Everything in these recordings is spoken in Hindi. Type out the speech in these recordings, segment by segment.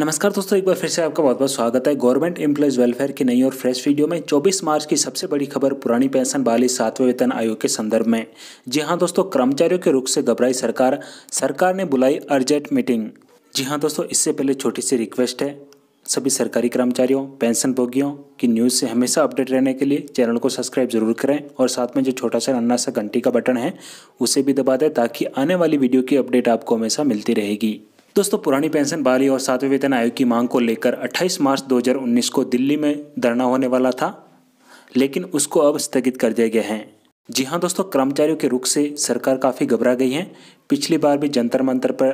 नमस्कार दोस्तों एक बार फिर से आपका बहुत बहुत स्वागत है गवर्नमेंट एम्प्लॉयज़ वेलफेयर की नई और फ्रेश वीडियो में 24 मार्च की सबसे बड़ी खबर पुरानी पेंशन बाली सातवें वेतन आयोग के संदर्भ में जी हां दोस्तों कर्मचारियों के रुख से घबराई सरकार सरकार ने बुलाई अर्जेंट मीटिंग जी हाँ दोस्तों इससे पहले छोटी सी रिक्वेस्ट है सभी सरकारी कर्मचारियों पेंशन भोगियों की न्यूज़ से हमेशा अपडेट रहने के लिए चैनल को सब्सक्राइब जरूर करें और साथ में जो छोटा सा नन्ना सा घंटी का बटन है उसे भी दबा दें ताकि आने वाली वीडियो की अपडेट आपको हमेशा मिलती रहेगी दोस्तों पुरानी पेंशन बहाली और सातवें वेतन आयोग की मांग को लेकर 28 मार्च 2019 को दिल्ली में धरना होने वाला था लेकिन उसको अब स्थगित कर दिया गया है जी हाँ दोस्तों कर्मचारियों के रुख से सरकार काफ़ी घबरा गई है पिछली बार भी जंतर मंतर पर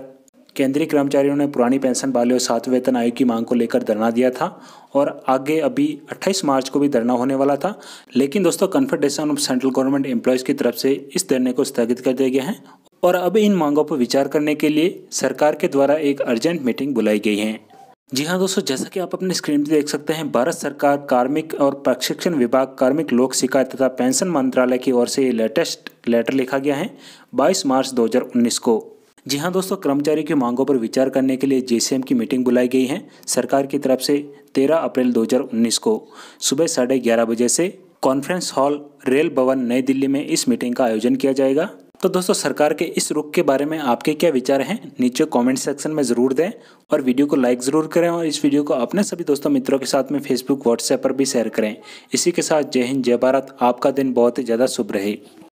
केंद्रीय कर्मचारियों ने पुरानी पेंशन बहाली और सातवें वेतन आयोग की मांग को लेकर धरना दिया था और आगे अभी 28 मार्च को भी धरना होने वाला था लेकिन दोस्तों confederation of central government employees की तरफ से इस धरने को स्थगित कर दिया गया है और अब इन मांगों पर विचार करने के लिए सरकार के द्वारा एक अर्जेंट मीटिंग बुलाई गई है जी हाँ दोस्तों जैसा कि आप अपने स्क्रीन पर देख सकते हैं भारत सरकार कार्मिक और प्रशिक्षण विभाग कार्मिक लोक शिकायत तथा पेंशन मंत्रालय की ओर से ये लेटेस्ट लेटर लिखा गया है 22 मार्च 2019 को जी हाँ दोस्तों कर्मचारी की मांगों पर विचार करने के लिए जेसीएम की मीटिंग बुलाई गई है सरकार की तरफ से तेरह अप्रैल दो को सुबह साढ़े ग्यारह बजे से कॉन्फ्रेंस हॉल रेल भवन नई दिल्ली में इस मीटिंग का आयोजन किया जाएगा तो दोस्तों सरकार के इस रुख के बारे में आपके क्या विचार हैं नीचे कमेंट सेक्शन में ज़रूर दें और वीडियो को लाइक ज़रूर करें और इस वीडियो को अपने सभी दोस्तों मित्रों के साथ में फेसबुक व्हाट्सएप पर भी शेयर करें इसी के साथ जय हिंद जय भारत आपका दिन बहुत ही ज़्यादा शुभ रहे